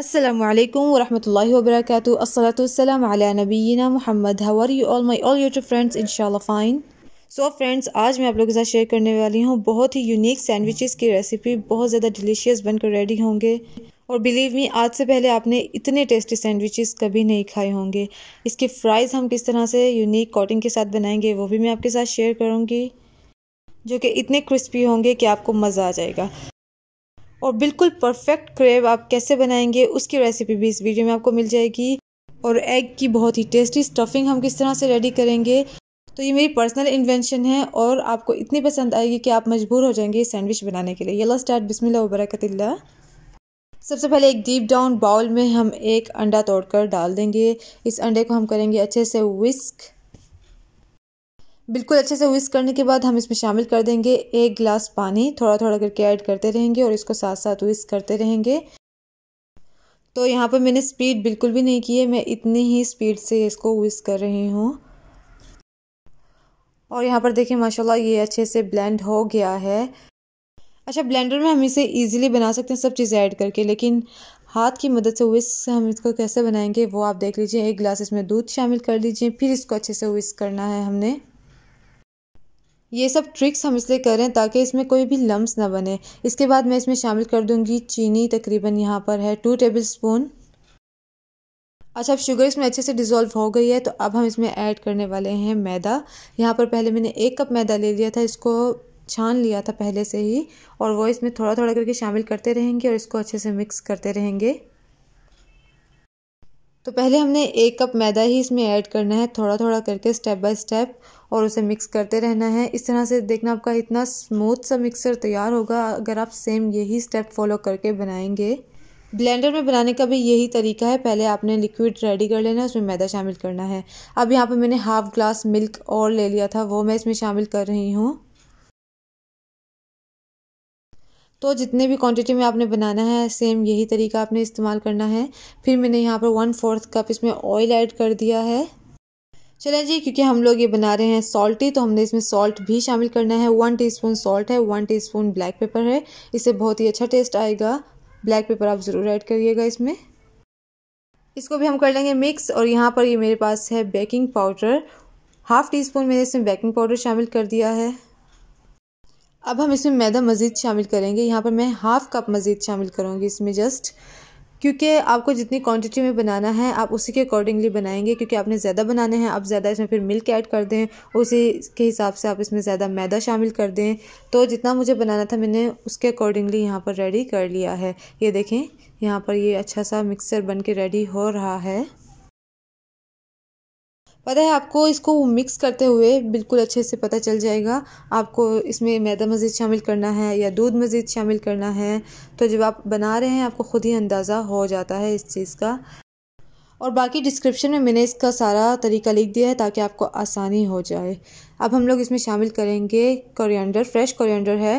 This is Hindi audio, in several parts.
Assalamu alaikum wa rahmatullahi wa barakatuh. Assalatu wassalam ala nabiyina Muhammad. How are you all my all your friends? Inshallah fine. So so friends आज मैं आप लोगों के साथ शेयर करने वाली हूँ बहुत ही यूनिक सैंडविचेस की रेसिपी बहुत ज़्यादा डिलीशियस बनकर रेडी होंगे और बिलीव मी आज से पहले आपने इतने टेस्टी सैंडविचेस कभी नहीं खाए होंगे इसके फ्राइज़ हम किस तरह से यूनिक कोटिंग के साथ बनाएंगे वो भी मैं आपके साथ शेयर करूँगी जो कि इतने क्रिस्पी होंगे कि आपको मज़ा आ जाएगा और बिल्कुल परफेक्ट क्रेब आप कैसे बनाएंगे उसकी रेसिपी भी इस वीडियो में आपको मिल जाएगी और एग की बहुत ही टेस्टी स्टफिंग हम किस तरह से रेडी करेंगे तो ये मेरी पर्सनल इन्वेंशन है और आपको इतनी पसंद आएगी कि आप मजबूर हो जाएंगे सैंडविच बनाने के लिए येलो स्टार्ट बिस्मिल्लाह वबरकतिल्ला सबसे पहले एक डीप डाउन बाउल में हम एक अंडा तोड़कर डाल देंगे इस अंडे को हम करेंगे अच्छे से विस्क बिल्कुल अच्छे से विस्क करने के बाद हम इसमें शामिल कर देंगे एक गिलास पानी थोड़ा थोड़ा करके ऐड करते रहेंगे और इसको साथ साथ विस्क करते रहेंगे तो यहाँ पर मैंने स्पीड बिल्कुल भी नहीं की है मैं इतनी ही स्पीड से इसको विस्क कर रही हूँ और यहाँ पर देखिए माशाल्लाह ये अच्छे से ब्लेंड हो गया है अच्छा ब्लेंडर में हम इसे इजीली बना सकते हैं सब चीज़ें ऐड करके लेकिन हाथ की मदद से विस्क हम इसको कैसे बनाएंगे वो आप देख लीजिए एक गिलास इसमें दूध शामिल कर लीजिए फिर इसको अच्छे से विस्क करना है हमने ये सब ट्रिक्स हम इसलिए कर रहे हैं ताकि इसमें कोई भी लम्ब ना बने इसके बाद मैं इसमें शामिल कर दूँगी चीनी तकरीबन यहाँ पर है टू टेबल स्पून अच्छा अब शुगर इसमें अच्छे से डिज़ोल्व हो गई है तो अब हम इसमें ऐड करने वाले हैं मैदा यहाँ पर पहले मैंने एक कप मैदा ले लिया था इसको छान लिया था पहले से ही और वो इसमें थोड़ा थोड़ा करके शामिल करते रहेंगे और इसको अच्छे से मिक्स करते रहेंगे तो पहले हमने एक कप मैदा ही इसमें ऐड करना है थोड़ा थोड़ा करके स्टेप बाय स्टेप और उसे मिक्स करते रहना है इस तरह से देखना आपका इतना स्मूथ सा मिक्सर तैयार होगा अगर आप सेम यही स्टेप फॉलो करके बनाएंगे ब्लेंडर में बनाने का भी यही तरीका है पहले आपने लिक्विड रेडी कर लेना है उसमें मैदा शामिल करना है अब यहाँ पर मैंने हाफ़ ग्लास मिल्क और ले लिया था वो मैं इसमें शामिल कर रही हूँ तो जितने भी क्वांटिटी में आपने बनाना है सेम यही तरीका आपने इस्तेमाल करना है फिर मैंने यहाँ पर वन फोर्थ कप इसमें ऑयल ऐड कर दिया है चले जी क्योंकि हम लोग ये बना रहे हैं सॉल्टी तो हमने इसमें सॉल्ट भी शामिल करना है वन टीस्पून सॉल्ट है वन टीस्पून ब्लैक पेपर है इससे बहुत ही अच्छा टेस्ट आएगा ब्लैक पेपर आप ज़रूर ऐड करिएगा इसमें इसको भी हम कर लेंगे मिक्स और यहाँ पर ये मेरे पास है baking powder half teaspoon मैंने इसमें बेकिंग पाउडर शामिल कर दिया है अब हम इसमें मैदा मज़ीद शामिल करेंगे यहाँ पर मैं हाफ़ कप मज़ीद शामिल करूँगी इसमें जस्ट क्योंकि आपको जितनी क्वांटिटी में बनाना है आप उसी के अकॉर्डिंगली बनाएंगे क्योंकि आपने ज़्यादा बनाने हैं आप ज़्यादा इसमें फिर मिल्क ऐड कर दें उसी के हिसाब से आप इसमें ज़्यादा मैदा शामिल कर दें तो जितना मुझे बनाना था मैंने उसके अकॉर्डिंगली यहाँ पर रेडी कर लिया है ये देखें यहाँ पर ये अच्छा सा मिक्सर बन के रेडी हो रहा है पता है आपको इसको मिक्स करते हुए बिल्कुल अच्छे से पता चल जाएगा आपको इसमें मैदा मज़ीद शामिल करना है या दूध मज़ीद शामिल करना है तो जब आप बना रहे हैं आपको ख़ुद ही अंदाज़ा हो जाता है इस चीज़ का और बाकी डिस्क्रिप्शन में मैंने इसका सारा तरीका लिख दिया है ताकि आपको आसानी हो जाए अब हम लोग इसमें शामिल करेंगे कोरिएंडर फ्रेश कोरिएंडर है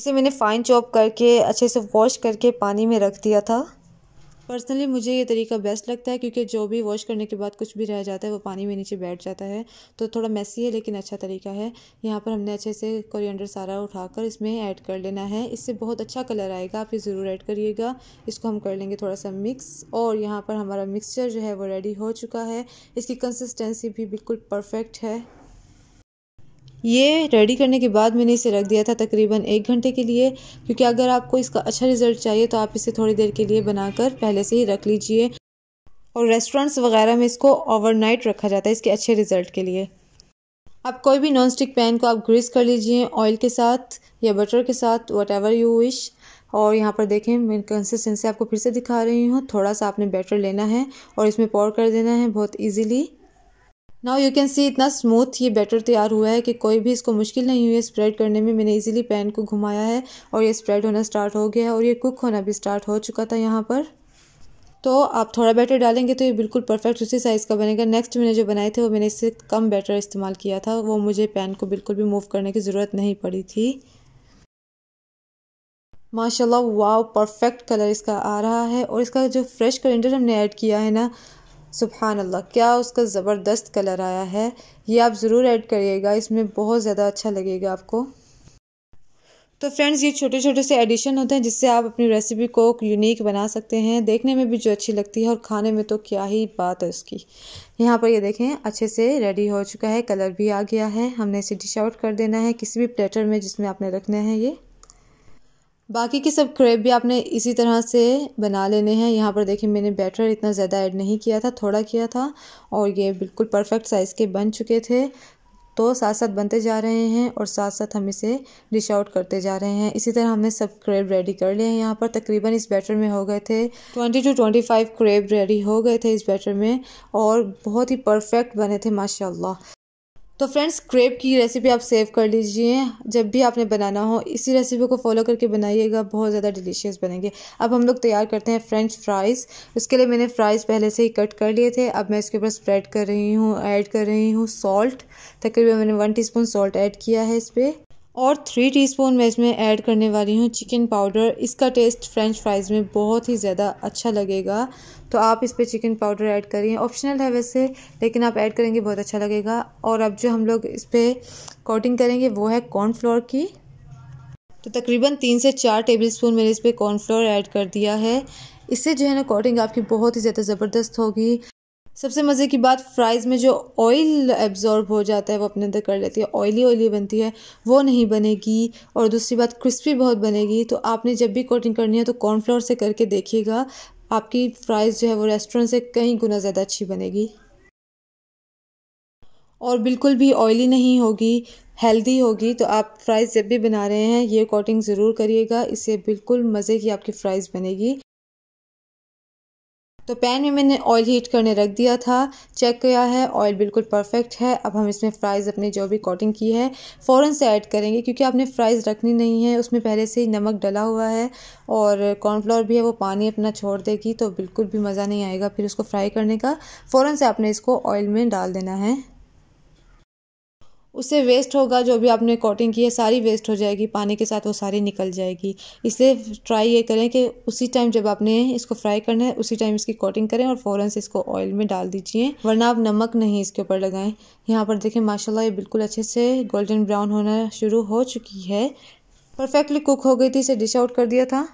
इसे मैंने फ़ाइन चॉप करके अच्छे से वॉश करके पानी में रख दिया था पर्सनली मुझे ये तरीका बेस्ट लगता है क्योंकि जो भी वॉश करने के बाद कुछ भी रह जाता है वो पानी में नीचे बैठ जाता है तो थोड़ा मैसी है लेकिन अच्छा तरीका है यहाँ पर हमने अच्छे से कोरिएंडर सारा उठाकर इसमें ऐड कर लेना है इससे बहुत अच्छा कलर आएगा आप ये ज़रूर ऐड करिएगा इसको हम कर लेंगे थोड़ा सा मिक्स और यहाँ पर हमारा मिक्सचर जो है वो रेडी हो चुका है इसकी कंसिस्टेंसी भी बिल्कुल परफेक्ट है ये रेडी करने के बाद मैंने इसे रख दिया था तकरीबन एक घंटे के लिए क्योंकि अगर आपको इसका अच्छा रिज़ल्ट चाहिए तो आप इसे थोड़ी देर के लिए बनाकर पहले से ही रख लीजिए और रेस्टोरेंट्स वगैरह में इसको ओवरनाइट रखा जाता है इसके अच्छे रिज़ल्ट के लिए आप कोई भी नॉन स्टिक पैन को आप ग्रीस कर लीजिए ऑयल के साथ या बटर के साथ वट एवर यू विश और यहाँ पर देखें मैं कंसिस्टेंसी आपको फिर से दिखा रही हूँ थोड़ा सा आपने बैटर लेना है और इसमें पोर कर देना है बहुत easily now you can see इतना स्मूथ ये बैटर तैयार हुआ है कि कोई भी इसको मुश्किल नहीं हुई है स्प्रेड करने में मैंने इजीली पैन को घुमाया है और ये स्प्रेड होना स्टार्ट हो गया है और ये कुक होना भी स्टार्ट हो चुका था यहाँ पर तो आप थोड़ा बैटर डालेंगे तो ये बिल्कुल परफेक्ट उसी साइज़ का बनेगा नेक्स्ट मैंने जो बनाए थे वो मैंने इससे कम बैटर इस्तेमाल किया था वो मुझे पैन को बिल्कुल भी मूव करने की ज़रूरत नहीं पड़ी थी माशाल्लाह वाव परफेक्ट कलर इसका आ रहा है और इसका जो फ्रेश करेंडर हमने ऐड किया है ना सुबहान अल्लाह क्या उसका ज़बरदस्त कलर आया है ये आप ज़रूर ऐड करिएगा इसमें बहुत ज़्यादा अच्छा लगेगा आपको तो फ्रेंड्स ये छोटे छोटे से एडिशन होते हैं जिससे आप अपनी रेसिपी को यूनिक बना सकते हैं देखने में भी जो अच्छी लगती है और खाने में तो क्या ही बात है उसकी यहाँ पर ये देखें अच्छे से रेडी हो चुका है कलर भी आ गया है हमने इसे डिश आउट कर देना है किसी भी प्लेटर में जिसमें आपने रखना है ये बाकी के सब क्रेप भी आपने इसी तरह से बना लेने हैं यहाँ पर देखिए मैंने बैटर इतना ज़्यादा ऐड नहीं किया था थोड़ा किया था और ये बिल्कुल परफेक्ट साइज़ के बन चुके थे तो साथ साथ बनते जा रहे हैं और साथ साथ हम इसे डिश आउट करते जा रहे हैं इसी तरह हमने सब क्रेब रेडी कर लिए हैं यहाँ पर तकरीबन इस बैटर में हो गए थे 20 टू 25 क्रेब रेडी हो गए थे इस बैटर में और बहुत ही परफेक्ट बने थे माशाल्लाह तो फ्रेंड्स क्रेप की रेसिपी आप सेव कर लीजिए जब भी आपने बनाना हो इसी रेसिपी को फॉलो करके बनाइएगा बहुत ज़्यादा डिलीशियस बनेंगे अब हम लोग तैयार करते हैं फ्रेंच फ्राइज़ उसके लिए मैंने फ्राइज़ पहले से ही कट कर लिए थे अब मैं इसके ऊपर स्प्रेड कर रही हूँ ऐड कर रही हूँ सॉल्ट तकरीबन मैंने वन टी सॉल्ट ऐड किया है इस पर और थ्री टीस्पून मैं इसमें ऐड करने वाली हूँ चिकन पाउडर इसका टेस्ट फ्रेंच फ्राइज़ में बहुत ही ज़्यादा अच्छा लगेगा तो आप इस पर चिकन पाउडर ऐड करिए ऑप्शनल है वैसे लेकिन आप ऐड करेंगे बहुत अच्छा लगेगा और अब जो हम लोग इस पर कोटिंग करेंगे वो है कॉर्नफ्लोर की तो तकरीबन तीन से चार टेबल स्पून मैंने इस पर कॉर्नफ्लोर ऐड कर दिया है इससे जो है ना कोटिंग आपकी बहुत ही ज़्यादा ज़बरदस्त होगी सबसे मज़े की बात फ्राइज़ में जो ऑयल एब्ज़ॉर्ब हो जाता है वो अपने अंदर कर लेती है ऑयली ऑयली बनती है वो नहीं बनेगी और दूसरी बात क्रिस्पी बहुत बनेगी तो आपने जब भी कोटिंग करनी है तो कॉर्नफ्लोर से करके देखिएगा आपकी फ्राइज़ जो है वो रेस्टोरेंट से कई गुना ज़्यादा अच्छी बनेगी और बिल्कुल भी ऑयली नहीं होगी हेल्दी होगी तो आप फ्राइज़ जब भी बना रहे हैं ये कोटिंग ज़रूर करिएगा इससे बिल्कुल मज़े की आपकी फ़्राइज़ बनेगी तो पैन में मैंने ऑयल हीट करने रख दिया था चेक किया है ऑयल बिल्कुल परफेक्ट है अब हम इसमें फ्राइज़ अपने जो भी कोटिंग की है फ़ौरन से ऐड करेंगे क्योंकि आपने फ्राइज़ रखनी नहीं है उसमें पहले से ही नमक डला हुआ है और कॉर्नफ्लावर भी है वो पानी अपना छोड़ देगी तो बिल्कुल भी मज़ा नहीं आएगा फिर उसको फ्राई करने का फ़ौर से आपने इसको ऑयल में डाल देना है उससे वेस्ट होगा जो भी आपने कोटिंग की है सारी वेस्ट हो जाएगी पानी के साथ वो सारी निकल जाएगी इसलिए ट्राई ये करें कि उसी टाइम जब आपने इसको फ्राई करना है उसी टाइम इसकी कोटिंग करें और फ़ौरन से इसको ऑयल में डाल दीजिए वरना आप नमक नहीं इसके ऊपर लगाएं यहाँ पर देखें माशाल्लाह ये बिल्कुल अच्छे से गोल्डन ब्राउन होना शुरू हो चुकी है परफेक्टली कुक हो गई थी इसे डिश आउट कर दिया था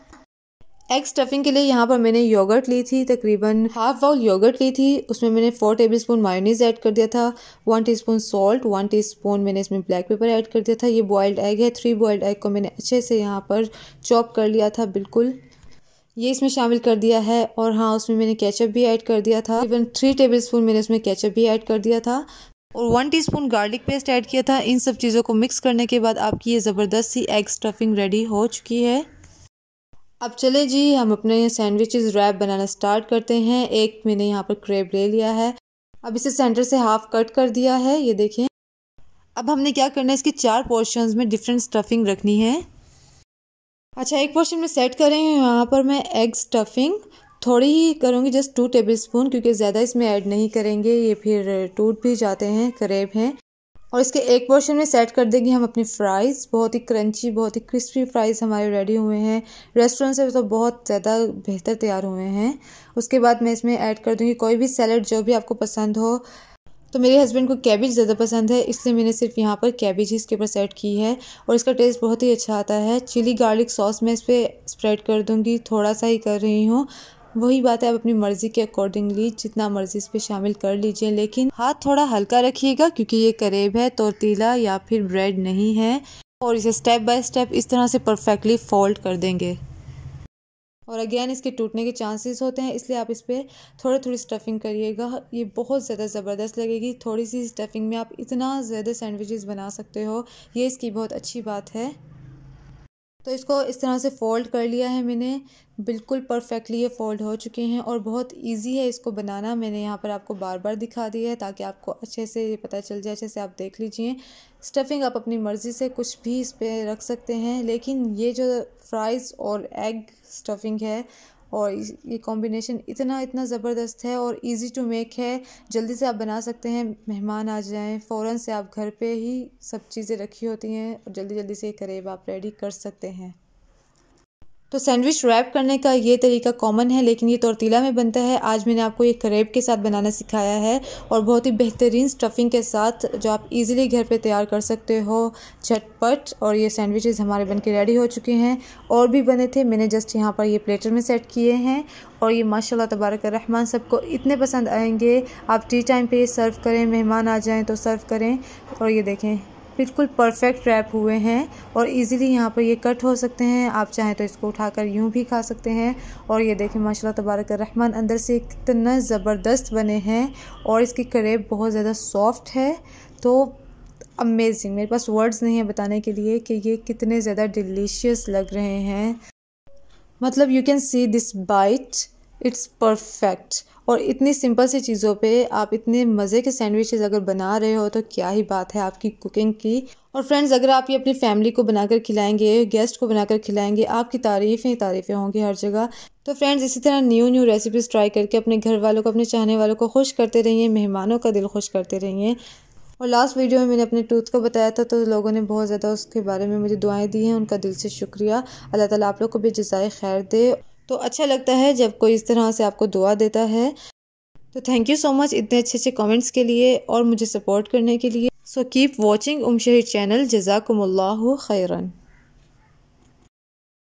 एग स्टफिंग के लिए यहाँ पर मैंने योगर्ट ली थी तकरीबन हाफ बाउल योगर्ट ली थी उसमें मैंने four tablespoon mayonnaise add कर दिया था one teaspoon salt one teaspoon मैंने इसमें ब्लैक पेपर ऐड कर दिया था ये बॉयल्ड एग है थ्री बॉयल्ड एग को मैंने अच्छे से यहाँ पर चॉप कर लिया था बिल्कुल ये इसमें शामिल कर दिया है और हाँ उसमें मैंने केचप भी ऐड कर दिया था इवन थ्री टेबल स्पून मैंने इसमें केचप भी ऐड कर दिया था और one teaspoon garlic paste add किया था इन सब चीज़ों को मिक्स करने के बाद आपकी ये ज़बरदस्त सी एग स्टफिंग रेडी हो चुकी है अब चले जी हम अपने सैंडविचेस रैप बनाना स्टार्ट करते हैं एक मैंने यहाँ पर क्रेप ले लिया है अब इसे सेंटर से हाफ कट कर दिया है ये देखें अब हमने क्या करना है इसके चार पोर्शंस में डिफरेंट स्टफिंग रखनी है अच्छा एक पोर्शन में सेट हूँ यहाँ पर मैं एग स्टफिंग थोड़ी ही करूँगी जस्ट टू टेबल स्पून क्योंकि ज़्यादा इसमें ऐड नहीं करेंगे ये फिर टूट भी जाते हैं करेब हैं और इसके एक पोर्शन में सेट कर देंगे हम अपनी फ्राइज़ बहुत ही क्रंची बहुत ही क्रिस्पी फ्राइज़ हमारे रेडी हुए हैं रेस्टोरेंट से तो बहुत ज़्यादा बेहतर तैयार हुए हैं उसके बाद मैं इसमें ऐड कर दूँगी कोई भी सैलड जो भी आपको पसंद हो तो मेरे हस्बैंड को कैबिज ज़्यादा पसंद है इसलिए मैंने सिर्फ यहाँ पर कैबिज ही इसके ऊपर सेट की है और इसका टेस्ट बहुत ही अच्छा आता है चिली गार्लिक सॉस मैं इस पर स्प्रेड कर दूँगी थोड़ा सा ही कर रही हूँ वही बात है आप अपनी मर्ज़ी के अकॉर्डिंगली जितना मर्ज़ी इस पर शामिल कर लीजिए लेकिन हाथ थोड़ा हल्का रखिएगा क्योंकि ये करेब है तोतीला या फिर ब्रेड नहीं है और इसे स्टेप बाय स्टेप इस तरह से परफेक्टली फोल्ड कर देंगे और अगेन इसके टूटने के चांसेस होते हैं इसलिए आप इस पर थोड़ी थोड़ी स्टफिंग करिएगा ये बहुत ज़्यादा ज़बरदस्त लगेगी थोड़ी सी स्टफिंग में आप इतना ज़्यादा सैंडविचेस बना सकते हो ये इसकी बहुत अच्छी बात है तो इसको इस तरह से फ़ोल्ड कर लिया है मैंने बिल्कुल परफेक्टली ये फ़ोल्ड हो चुके हैं और बहुत इजी है इसको बनाना मैंने यहाँ पर आपको बार बार दिखा दिया है ताकि आपको अच्छे से ये पता चल जाए अच्छे से आप देख लीजिए स्टफिंग आप अपनी मर्ज़ी से कुछ भी इस पर रख सकते हैं लेकिन ये जो फ्राइज़ और एग स्टफिंग है और ये कॉम्बिनेशन इतना इतना ज़बरदस्त है और इजी टू मेक है जल्दी से आप बना सकते हैं मेहमान आ जाएं फ़ौर से आप घर पे ही सब चीज़ें रखी होती हैं और जल्दी जल्दी से करेब आप रेडी कर सकते हैं तो सैंडविच रैप करने का ये तरीका कॉमन है लेकिन ये तोरतीला में बनता है आज मैंने आपको ये करेब के साथ बनाना सिखाया है और बहुत ही बेहतरीन स्टफिंग के साथ जो आप इजीली घर पे तैयार कर सकते हो झटपट और ये सैंडविचेस हमारे बन के रेडी हो चुके हैं और भी बने थे मैंने जस्ट यहाँ पर ये प्लेटर में सेट किए हैं और ये माशाल्लाह तबारक रहमान सबको इतने पसंद आएंगे आप टी टाइम पे सर्व करें मेहमान आ जाएं तो सर्व करें और ये देखें बिल्कुल परफेक्ट रैप हुए हैं और इजीली यहाँ पर ये कट हो सकते हैं आप चाहें तो इसको उठाकर यूं भी खा सकते हैं और ये देखें माशाल्लाह तबारक रहमान अंदर से कितना ज़बरदस्त बने हैं और इसकी करेब बहुत ज़्यादा सॉफ्ट है तो अमेजिंग मेरे पास वर्ड्स नहीं है बताने के लिए कि ये कितने ज़्यादा डिलीशियस लग रहे हैं मतलब you can see this bite it's perfect और इतनी सिंपल सी चीज़ों पे आप इतने मज़े के सैंडविचेस अगर बना रहे हो तो क्या ही बात है आपकी कुकिंग की और फ्रेंड्स अगर आप ये अपनी फैमिली को बनाकर खिलाएंगे गेस्ट को बनाकर खिलाएंगे आपकी तारीफ़ें ही तारीफ़ें होंगी हर जगह तो फ्रेंड्स इसी तरह न्यू न्यू रेसिपीज़ ट्राई करके अपने घर वालों को अपने चाहने वालों को खुश करते रहिए मेहमानों का दिल खुश करते रहिए और लास्ट वीडियो में मैंने अपने टूथ को बताया था तो लोगों ने बहुत ज़्यादा उसके बारे में मुझे दुआएं दी हैं उनका दिल से शुक्रिया अल्लाह ताला आप लोग को भी जजाय खैर दे तो अच्छा लगता है जब कोई इस तरह से आपको दुआ देता है तो थैंक यू सो मच इतने अच्छे अच्छे कमेंट्स के लिए और मुझे सपोर्ट करने के लिए सो कीप वॉचिंग उम शहीद चैनल जजाकमल्ला खैरन